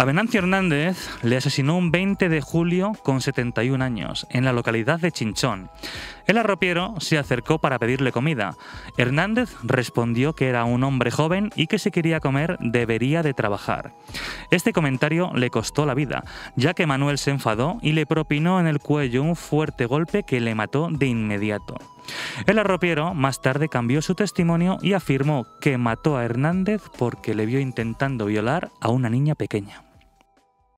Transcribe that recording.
A Venancio Hernández le asesinó un 20 de julio con 71 años, en la localidad de Chinchón. El arropiero se acercó para pedirle comida. Hernández respondió que era un hombre joven y que si quería comer debería de trabajar. Este comentario le costó la vida, ya que Manuel se enfadó y le propinó en el cuello un fuerte golpe que le mató de inmediato. El arropiero más tarde cambió su testimonio y afirmó que mató a Hernández porque le vio intentando violar a una niña pequeña.